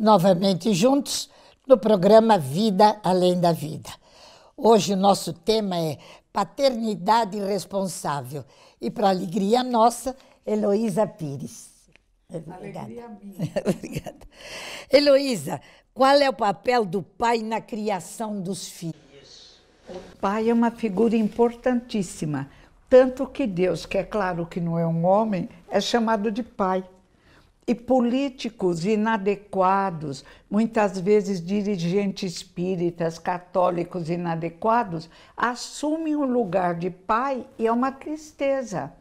novamente juntos no programa Vida Além da Vida. Hoje o nosso tema é paternidade responsável e para alegria nossa, Heloísa Pires. Obrigada. Alegria minha. Obrigada. Heloísa, qual é o papel do pai na criação dos filhos? O pai é uma figura importantíssima, tanto que Deus, que é claro que não é um homem, é chamado de pai e políticos inadequados, muitas vezes dirigentes espíritas, católicos inadequados, assumem o lugar de pai e é uma tristeza.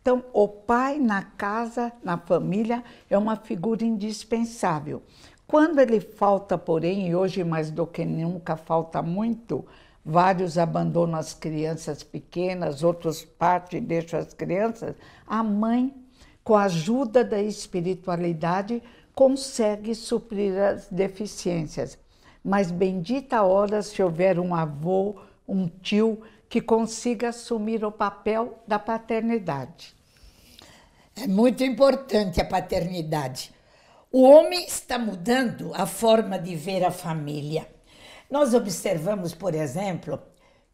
Então, o pai na casa, na família, é uma figura indispensável. Quando ele falta, porém, e hoje mais do que nunca falta muito, vários abandonam as crianças pequenas, outros partem e deixam as crianças, a mãe com a ajuda da espiritualidade, consegue suprir as deficiências. Mas bendita hora se houver um avô, um tio, que consiga assumir o papel da paternidade. É muito importante a paternidade. O homem está mudando a forma de ver a família. Nós observamos, por exemplo,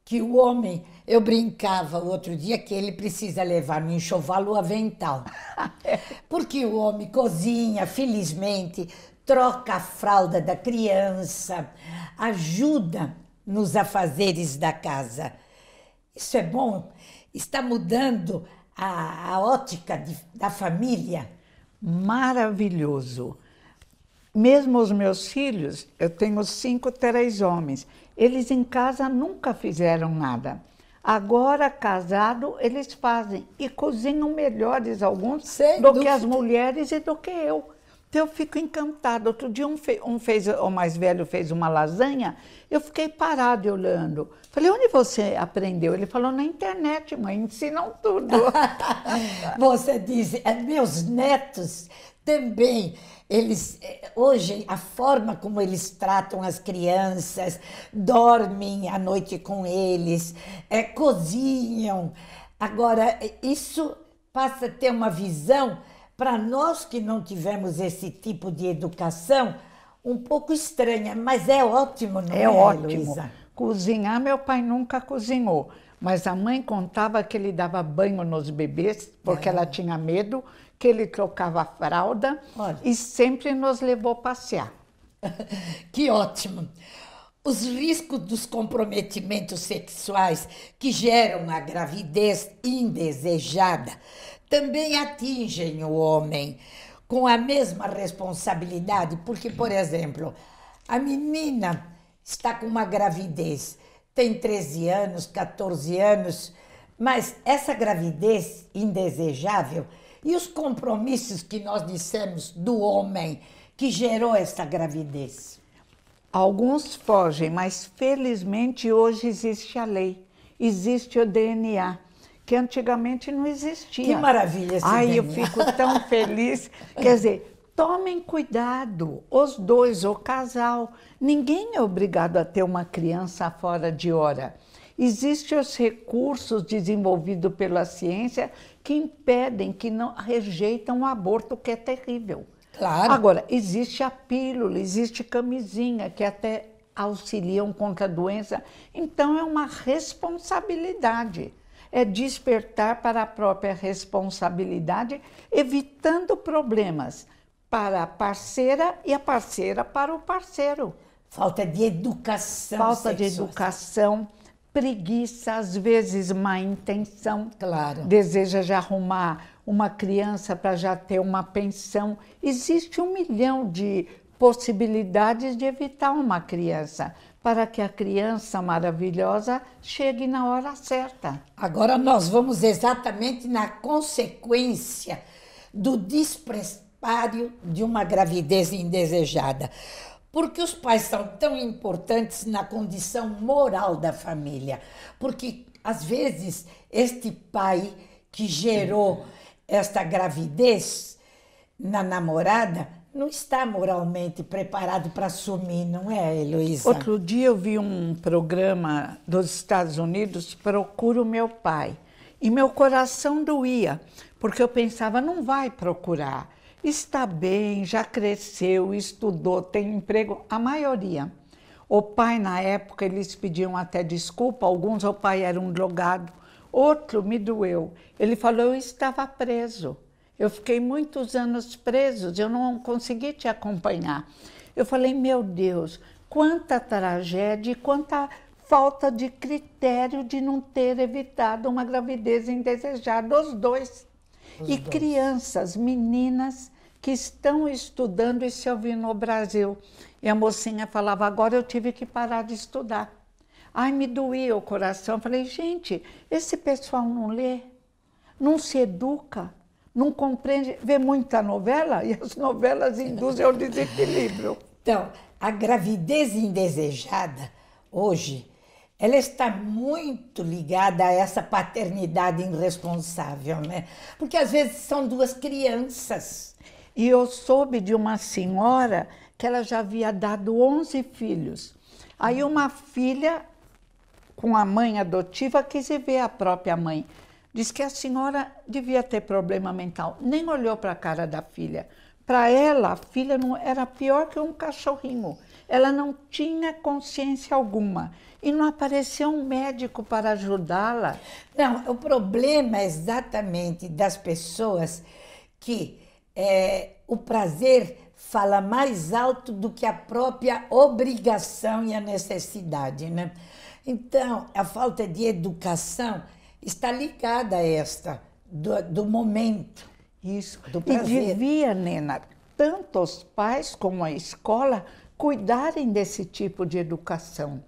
que o homem, eu brincava o outro dia que ele precisa levar no enxoval o avental. Porque o homem cozinha, felizmente, troca a fralda da criança, ajuda nos afazeres da casa. Isso é bom? Está mudando a, a ótica de, da família? Maravilhoso. Mesmo os meus filhos, eu tenho cinco, três homens. Eles em casa nunca fizeram nada. Agora, casado, eles fazem e cozinham melhores alguns Sem do dúvida. que as mulheres e do que eu. Então eu fico encantada. Outro dia um, fe um fez, o mais velho fez uma lasanha, eu fiquei parada olhando. Falei, onde você aprendeu? Ele falou, na internet, mãe, ensinam tudo. você diz, é meus netos também eles eh, hoje a forma como eles tratam as crianças, dormem à noite com eles, é, cozinham. Agora isso passa a ter uma visão para nós que não tivemos esse tipo de educação um pouco estranha, mas é ótimo, não é? É ótimo. Cozinhar meu pai nunca cozinhou. Mas a mãe contava que ele dava banho nos bebês, porque é. ela tinha medo que ele trocava a fralda Olha. e sempre nos levou passear. que ótimo! Os riscos dos comprometimentos sexuais que geram a gravidez indesejada também atingem o homem com a mesma responsabilidade, porque, por exemplo, a menina está com uma gravidez, tem 13 anos, 14 anos, mas essa gravidez indesejável e os compromissos que nós dissemos do homem que gerou essa gravidez? Alguns fogem, mas felizmente hoje existe a lei, existe o DNA, que antigamente não existia. Que maravilha esse Ai, DNA. eu fico tão feliz. Quer dizer, tomem cuidado, os dois, o casal. Ninguém é obrigado a ter uma criança fora de hora. Existem os recursos desenvolvidos pela ciência que impedem, que não rejeitam o aborto, que é terrível. Claro. Agora, existe a pílula, existe camisinha, que até auxiliam contra a doença. Então, é uma responsabilidade. É despertar para a própria responsabilidade, evitando problemas para a parceira e a parceira para o parceiro. Falta de educação. Falta de educação preguiça, às vezes má intenção. Claro. Deseja já arrumar uma criança para já ter uma pensão. Existe um milhão de possibilidades de evitar uma criança, para que a criança maravilhosa chegue na hora certa. Agora nós vamos exatamente na consequência do despreparo de uma gravidez indesejada. Porque os pais são tão importantes na condição moral da família. Porque, às vezes, este pai que gerou esta gravidez na namorada não está moralmente preparado para assumir, não é, Heloísa? Outro dia eu vi um programa dos Estados Unidos, Procura o Meu Pai. E meu coração doía, porque eu pensava, não vai procurar está bem, já cresceu, estudou, tem emprego, a maioria. O pai, na época, eles pediam até desculpa, alguns o pai era um drogado, outro me doeu. Ele falou: eu estava preso. Eu fiquei muitos anos preso, eu não consegui te acompanhar. Eu falei: meu Deus, quanta tragédia quanta falta de critério de não ter evitado uma gravidez indesejada, os dois e dois. crianças, meninas que estão estudando e se ouvindo no Brasil. E a mocinha falava: agora eu tive que parar de estudar. Ai, me doía o coração. falei: gente, esse pessoal não lê, não se educa, não compreende, vê muita novela e as novelas induzem ao desequilíbrio. Então, a gravidez indesejada hoje ela está muito ligada a essa paternidade irresponsável, né? Porque às vezes são duas crianças. E eu soube de uma senhora que ela já havia dado 11 filhos. Aí uma filha com a mãe adotiva quis ver a própria mãe. Diz que a senhora devia ter problema mental, nem olhou para a cara da filha. Para ela, a filha não era pior que um cachorrinho. Ela não tinha consciência alguma e não apareceu um médico para ajudá-la. Não, o problema é exatamente das pessoas que é, o prazer fala mais alto do que a própria obrigação e a necessidade, né? Então, a falta de educação está ligada a esta, do, do momento. Isso. Do prazer. E devia, Nena, tanto os pais como a escola cuidarem desse tipo de educação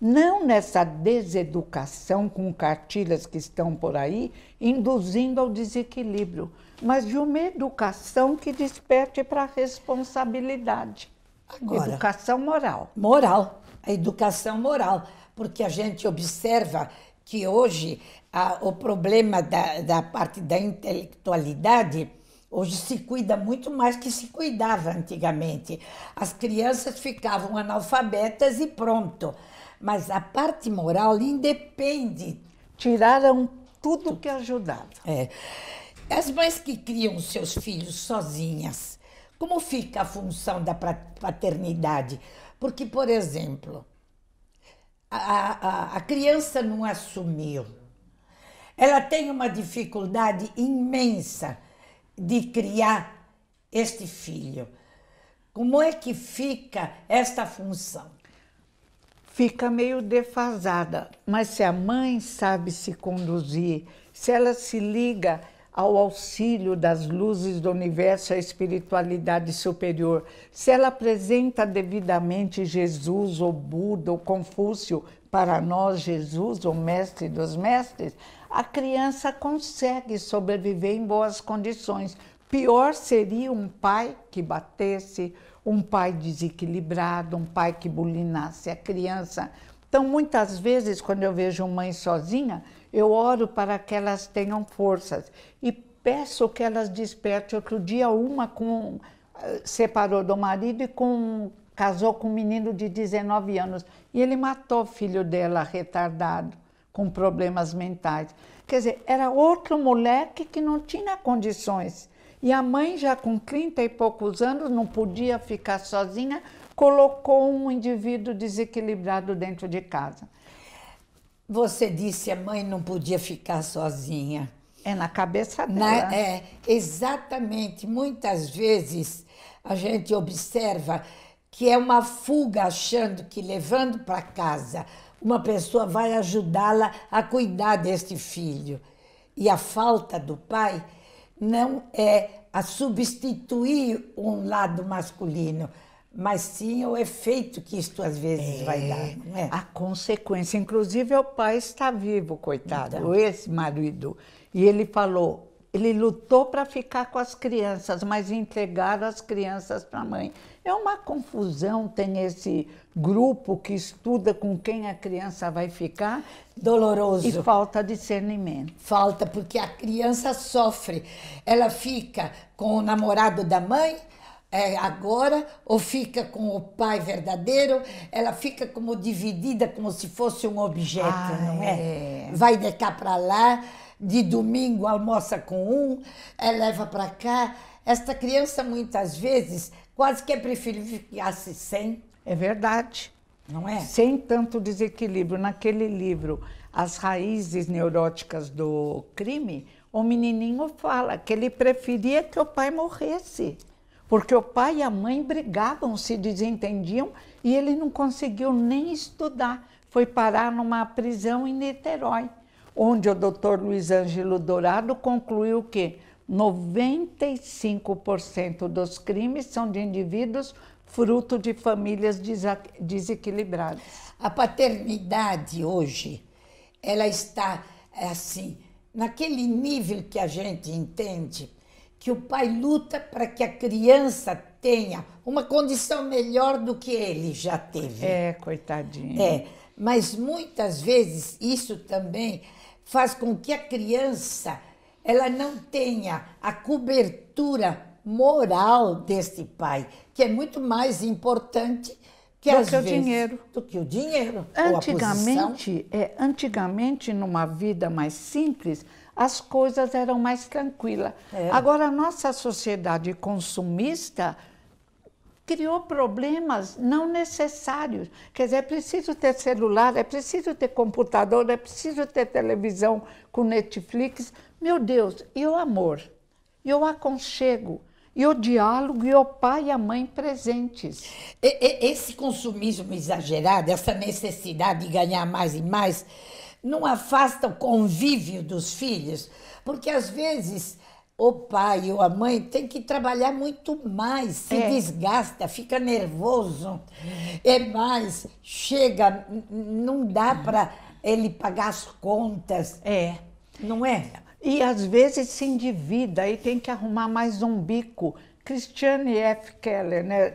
não nessa deseducação com cartilhas que estão por aí, induzindo ao desequilíbrio, mas de uma educação que desperte para a responsabilidade. Agora, educação moral. Moral, a educação moral, porque a gente observa que hoje a, o problema da, da parte da intelectualidade Hoje se cuida muito mais que se cuidava antigamente. As crianças ficavam analfabetas e pronto. Mas a parte moral independe. Tiraram tudo que ajudava. É. As mães que criam seus filhos sozinhas, como fica a função da paternidade? Porque, por exemplo, a, a, a criança não assumiu. Ela tem uma dificuldade imensa de criar este filho. Como é que fica esta função? fica meio defasada, mas se a mãe sabe se conduzir, se ela se liga ao auxílio das luzes do universo, à espiritualidade superior, se ela apresenta devidamente Jesus, ou Buda, ou Confúcio, para nós, Jesus, o mestre dos mestres, a criança consegue sobreviver em boas condições, Pior seria um pai que batesse, um pai desequilibrado, um pai que bulinasse a criança. Então, muitas vezes, quando eu vejo mãe sozinha, eu oro para que elas tenham forças e peço que elas despertem. Outro dia, uma com, eh, separou do marido e com, casou com um menino de 19 anos. E ele matou o filho dela, retardado, com problemas mentais. Quer dizer, era outro moleque que não tinha condições e a mãe, já com 30 e poucos anos, não podia ficar sozinha, colocou um indivíduo desequilibrado dentro de casa. Você disse a mãe não podia ficar sozinha. É na cabeça dela. Na, é, exatamente. Muitas vezes a gente observa que é uma fuga achando que levando para casa uma pessoa vai ajudá-la a cuidar deste filho. E a falta do pai não é a substituir um lado masculino, mas sim o efeito que isto às vezes é, vai dar. É? A consequência. Inclusive, o pai está vivo, coitado, então. esse marido. E ele falou: ele lutou para ficar com as crianças, mas entregaram as crianças para a mãe. É uma confusão, tem esse grupo que estuda com quem a criança vai ficar. Doloroso. E falta discernimento. Falta, porque a criança sofre. Ela fica com o namorado da mãe, é, agora, ou fica com o pai verdadeiro, ela fica como dividida, como se fosse um objeto, ah, não é? é? Vai de cá para lá de domingo almoça com um, eh, leva para cá. Esta criança, muitas vezes, quase que é preferível ficasse sem. É verdade. Não é? Sem tanto desequilíbrio. Naquele livro, As Raízes Neuróticas do Crime, o menininho fala que ele preferia que o pai morresse. Porque o pai e a mãe brigavam, se desentendiam e ele não conseguiu nem estudar. Foi parar numa prisão em Niterói onde o doutor Luiz Ângelo Dourado concluiu que 95% dos crimes são de indivíduos fruto de famílias desequilibradas. A paternidade hoje, ela está é assim, naquele nível que a gente entende que o pai luta para que a criança tenha uma condição melhor do que ele já teve. É, coitadinho. É, mas muitas vezes isso também faz com que a criança ela não tenha a cobertura moral desse pai, que é muito mais importante que do que o dinheiro. Do que o dinheiro. Antigamente, é, antigamente numa vida mais simples, as coisas eram mais tranquilas. É. Agora a nossa sociedade consumista criou problemas não necessários. Quer dizer, é preciso ter celular, é preciso ter computador, é preciso ter televisão com Netflix. Meu Deus, e o amor? E o aconchego? E o diálogo e o pai e a mãe presentes. Esse consumismo exagerado, essa necessidade de ganhar mais e mais, não afasta o convívio dos filhos? Porque às vezes o pai ou a mãe tem que trabalhar muito mais, se é. desgasta, fica nervoso, é mais, chega, não dá para ele pagar as contas. É. Não é? E às vezes se endivida e tem que arrumar mais um bico. Christiane F. Keller, né?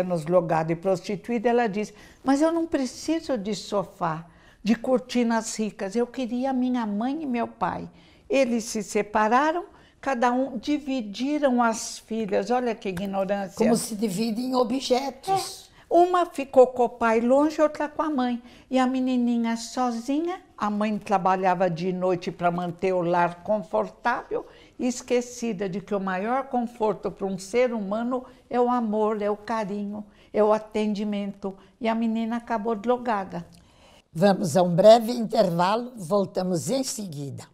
anos logada e prostituída, ela diz: Mas eu não preciso de sofá, de cortinas ricas, eu queria minha mãe e meu pai. Eles se separaram cada um dividiram as filhas. Olha que ignorância. Como se divide em objetos. É. Uma ficou com o pai longe, outra com a mãe. E a menininha sozinha, a mãe trabalhava de noite para manter o lar confortável, esquecida de que o maior conforto para um ser humano é o amor, é o carinho, é o atendimento. E a menina acabou drogada. Vamos a um breve intervalo, voltamos em seguida.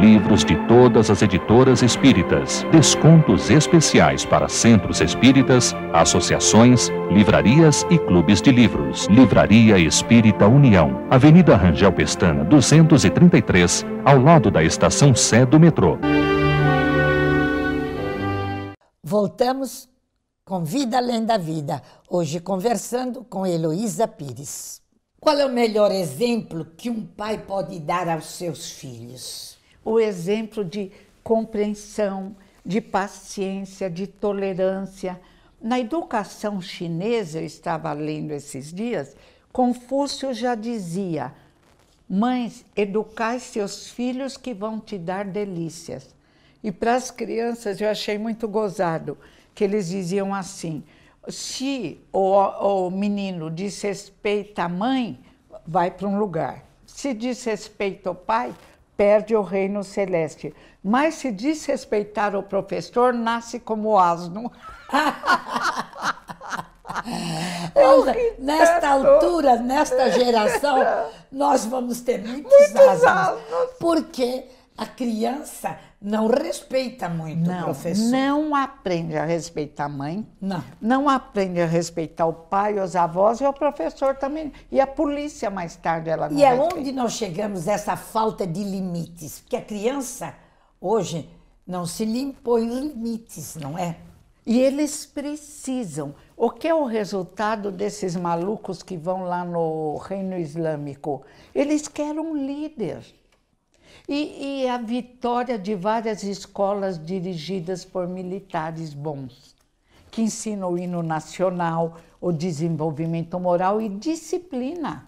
livros de todas as editoras espíritas, descontos especiais para centros espíritas, associações, livrarias e clubes de livros. Livraria Espírita União, Avenida Rangel Pestana, 233, ao lado da estação Sé do metrô. Voltamos com Vida Além da Vida, hoje conversando com Heloísa Pires. Qual é o melhor exemplo que um pai pode dar aos seus filhos? o exemplo de compreensão, de paciência, de tolerância. Na educação chinesa, eu estava lendo esses dias, Confúcio já dizia: Mães, educai seus filhos que vão te dar delícias. E para as crianças eu achei muito gozado que eles diziam assim: se o, o menino desrespeita a mãe, vai para um lugar. Se desrespeita o pai, perde o reino celeste. Mas se desrespeitar o professor, nasce como asno. nesta altura, nesta geração, nós vamos ter muitos, muitos asnos, asnos. Porque a criança não respeita muito não, o professor. Não aprende a respeitar a mãe. Não. Não aprende a respeitar o pai, os avós e o professor também. E a polícia, mais tarde, ela não E é respeita. é onde nós chegamos essa falta de limites. Porque a criança, hoje, não se impõe em limites, não é? E eles precisam. O que é o resultado desses malucos que vão lá no Reino Islâmico? Eles querem um líder. E, e a vitória de várias escolas dirigidas por militares bons, que ensinam o hino nacional, o desenvolvimento moral e disciplina.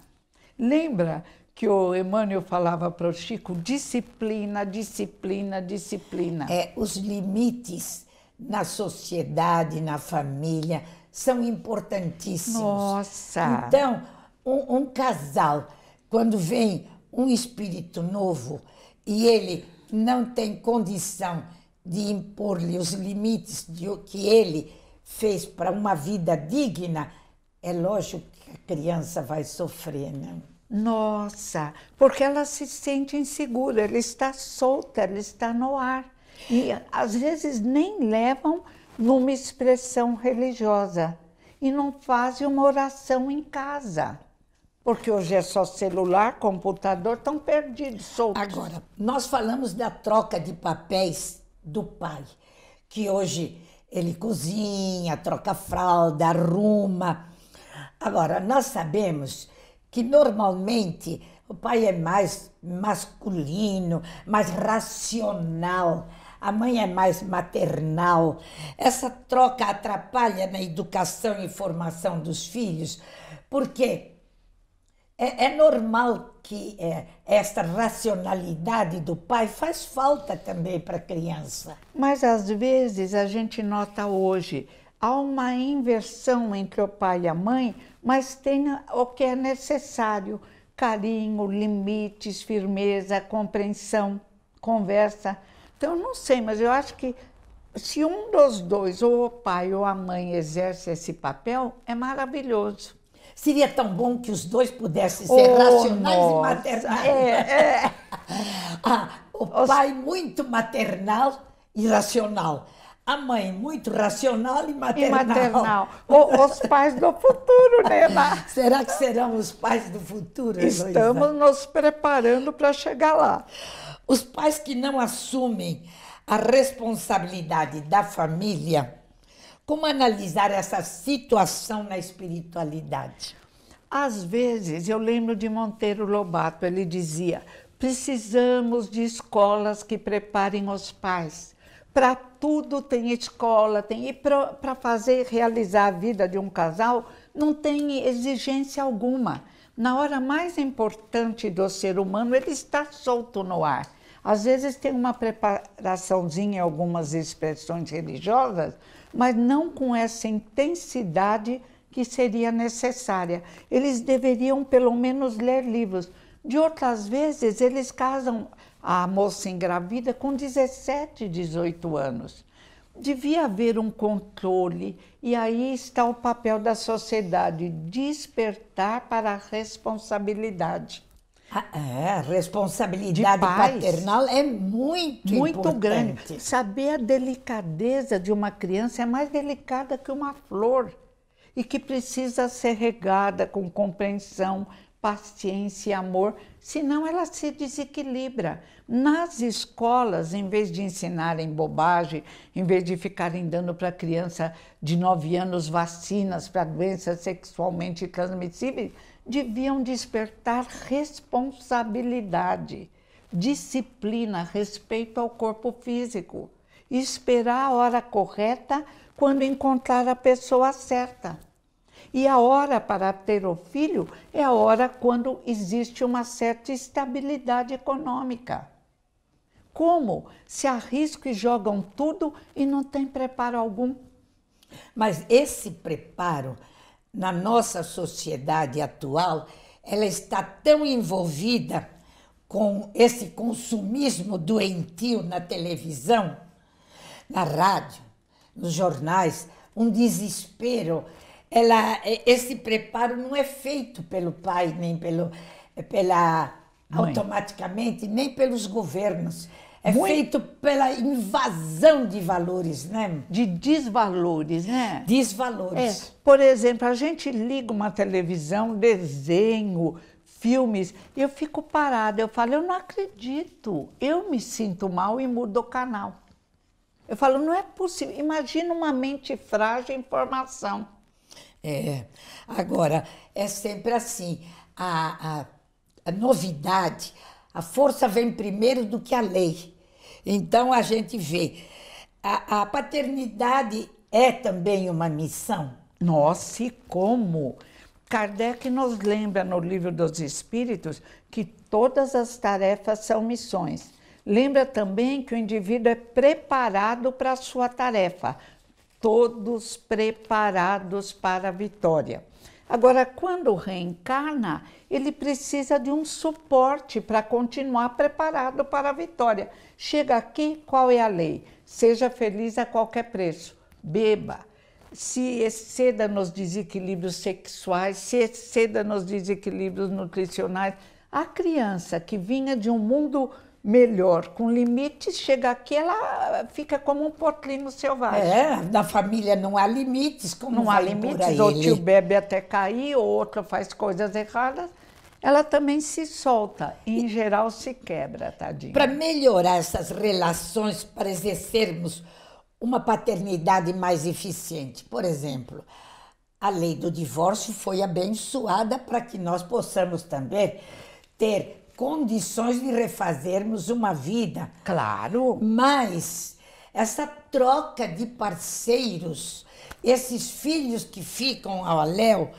Lembra que o Emmanuel falava para o Chico, disciplina, disciplina, disciplina. É, os limites na sociedade, na família, são importantíssimos. Nossa! Então, um, um casal, quando vem um espírito novo, e ele não tem condição de impor-lhe os limites de o que ele fez para uma vida digna, é lógico que a criança vai sofrer, né? Nossa, porque ela se sente insegura, ela está solta, ela está no ar. E às vezes nem levam numa expressão religiosa e não fazem uma oração em casa. Porque hoje é só celular, computador, estão perdidos, soltos. Agora, nós falamos da troca de papéis do pai, que hoje ele cozinha, troca fralda, arruma. Agora, nós sabemos que normalmente o pai é mais masculino, mais racional, a mãe é mais maternal. Essa troca atrapalha na educação e formação dos filhos, porque é, é normal que é, esta racionalidade do pai faz falta também para a criança. Mas às vezes a gente nota hoje há uma inversão entre o pai e a mãe, mas tem o que é necessário: carinho, limites, firmeza, compreensão, conversa. Então não sei, mas eu acho que se um dos dois, ou o pai ou a mãe, exerce esse papel, é maravilhoso. Seria tão bom que os dois pudessem ser oh, racionais nossa. e maternais. É, é. ah, o pai muito maternal e racional. A mãe muito racional e maternal. E maternal. O, os pais do futuro, né, Má? Será que serão os pais do futuro? Estamos nos preparando para chegar lá. Os pais que não assumem a responsabilidade da família como analisar essa situação na espiritualidade? Às vezes, eu lembro de Monteiro Lobato, ele dizia: precisamos de escolas que preparem os pais. Para tudo tem escola, tem. E para fazer realizar a vida de um casal, não tem exigência alguma. Na hora mais importante do ser humano, ele está solto no ar. Às vezes tem uma preparaçãozinha em algumas expressões religiosas, mas não com essa intensidade que seria necessária. Eles deveriam pelo menos ler livros. De outras vezes, eles casam a moça engravida com 17, 18 anos. Devia haver um controle, e aí está o papel da sociedade despertar para a responsabilidade. Ah, é a responsabilidade paternal é muito, muito importante. grande. Saber a delicadeza de uma criança é mais delicada que uma flor e que precisa ser regada com compreensão, paciência e amor, senão ela se desequilibra. Nas escolas, em vez de ensinarem bobagem, em vez de ficarem dando para criança de 9 anos vacinas para doenças sexualmente transmissíveis, deviam despertar responsabilidade, disciplina, respeito ao corpo físico, esperar a hora correta quando encontrar a pessoa certa. E a hora para ter o filho é a hora quando existe uma certa estabilidade econômica. Como se arriscam e jogam tudo e não tem preparo algum? Mas esse preparo na nossa sociedade atual, ela está tão envolvida com esse consumismo doentio na televisão, na rádio, nos jornais, um desespero. Ela, eh, esse preparo não é feito pelo pai nem pelo, eh, pela automaticamente nem pelos governos. É Muito... feito pela invasão de valores, né? De desvalores, né? Desvalores. É. Por exemplo, a gente liga uma televisão, desenho, filmes, eu fico parada, eu falo, eu não acredito, eu me sinto mal e mudo o canal. Eu falo, não é possível. Imagina uma mente frágil em formação. É. Agora, é sempre assim: a, a, a novidade, a força vem primeiro do que a lei. Então a gente vê. A, a paternidade é também uma missão. Nossa, e como? Kardec nos lembra no Livro dos Espíritos que todas as tarefas são missões. Lembra também que o indivíduo é preparado para a sua tarefa, todos preparados para a vitória. Agora, quando reencarna, ele precisa de um suporte para continuar preparado para a vitória. Chega aqui, qual é a lei? Seja feliz a qualquer preço, beba, se exceda nos desequilíbrios sexuais, se exceda nos desequilíbrios nutricionais. A criança que vinha de um mundo melhor, com limites, chega aqui, ela fica como um potlino selvagem. É, na família não há limites, como não há limites, ou tio né? bebe até cair, ou outro faz coisas erradas. Ela também se solta, e, em geral se quebra, tadinha. Para melhorar essas relações, para exercermos uma paternidade mais eficiente, por exemplo, a lei do divórcio foi abençoada para que nós possamos também ter condições de refazermos uma vida. Claro. Mas essa troca de parceiros, esses filhos que ficam ao Léo,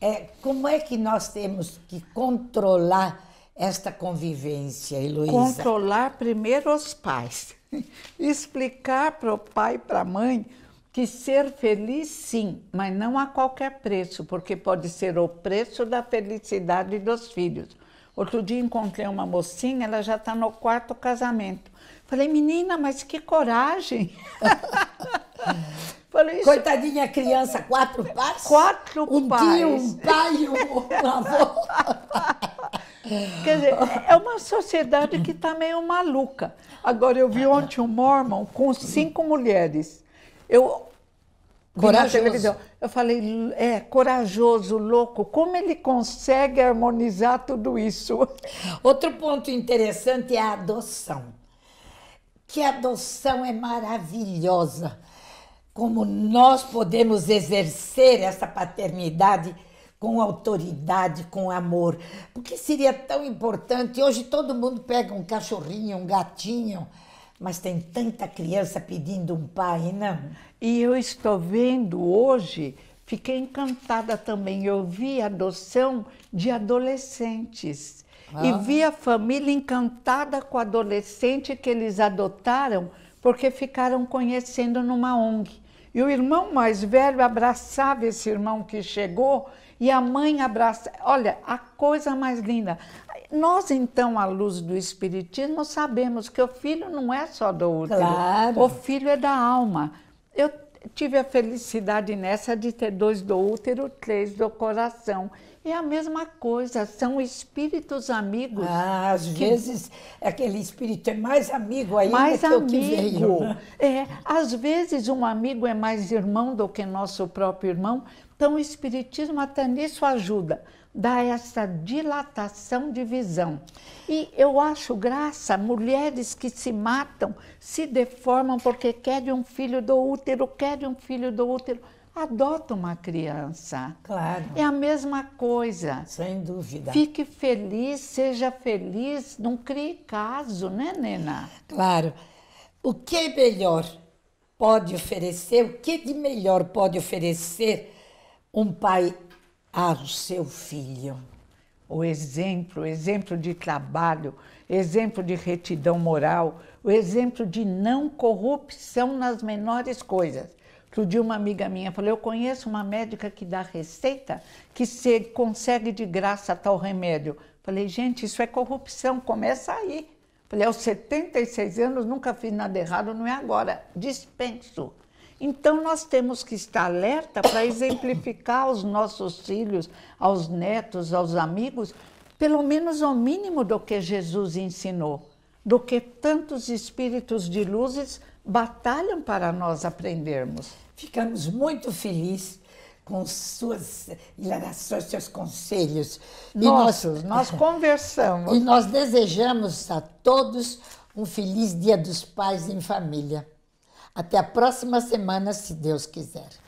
é, como é que nós temos que controlar esta convivência, Heloísa? Controlar primeiro os pais. Explicar para o pai e para a mãe que ser feliz sim, mas não a qualquer preço, porque pode ser o preço da felicidade dos filhos. Outro dia encontrei uma mocinha, ela já está no quarto casamento. Falei, menina, mas que coragem! Falei, Coitadinha criança, quatro pais? Quatro um pais. Um tio, um pai e um avô. Quer dizer, é uma sociedade que está meio maluca. Agora, eu vi ontem um Mormon com cinco mulheres. Eu Corajoso. Eu falei, é, corajoso, louco, como ele consegue harmonizar tudo isso? Outro ponto interessante é a adoção. Que adoção é maravilhosa. Como nós podemos exercer essa paternidade com autoridade, com amor. Porque seria tão importante. Hoje todo mundo pega um cachorrinho, um gatinho mas tem tanta criança pedindo um pai, não? E eu estou vendo hoje, fiquei encantada também. Eu vi a adoção de adolescentes ah. e vi a família encantada com o adolescente que eles adotaram porque ficaram conhecendo numa ONG. E o irmão mais velho abraçava esse irmão que chegou e a mãe abraça. Olha, a coisa mais linda. Nós, então, à luz do Espiritismo, sabemos que o filho não é só do útero. Claro. O filho é da alma. Eu tive a felicidade nessa de ter dois do útero, três do coração. É a mesma coisa, são espíritos amigos. Ah, às que... vezes aquele espírito é mais amigo ainda mais que amigo. o que veio. É, às vezes um amigo é mais irmão do que nosso próprio irmão. Então o espiritismo até nisso ajuda, dá essa dilatação de visão. E eu acho graça mulheres que se matam, se deformam porque querem um filho do útero, querem um filho do útero adota uma criança. Claro. É a mesma coisa. Sem dúvida. Fique feliz, seja feliz, não crie caso, né, Nena? Claro. O que é melhor pode oferecer, o que de melhor pode oferecer um pai ao seu filho? O exemplo, o exemplo de trabalho, exemplo de retidão moral, o exemplo de não corrupção nas menores coisas. Outro dia uma amiga minha falou, eu conheço uma médica que dá receita que você consegue de graça tal remédio. Falei, gente, isso é corrupção, começa aí. Falei, aos 76 anos nunca fiz nada errado, não é agora, dispenso. Então, nós temos que estar alerta para exemplificar aos nossos filhos, aos netos, aos amigos, pelo menos o mínimo do que Jesus ensinou, do que tantos espíritos de luzes batalham para nós aprendermos. Ficamos muito felizes com suas indagações, seus conselhos. Nossos, nós, nós conversamos. E nós desejamos a todos um feliz Dia dos Pais em família. Até a próxima semana, se Deus quiser.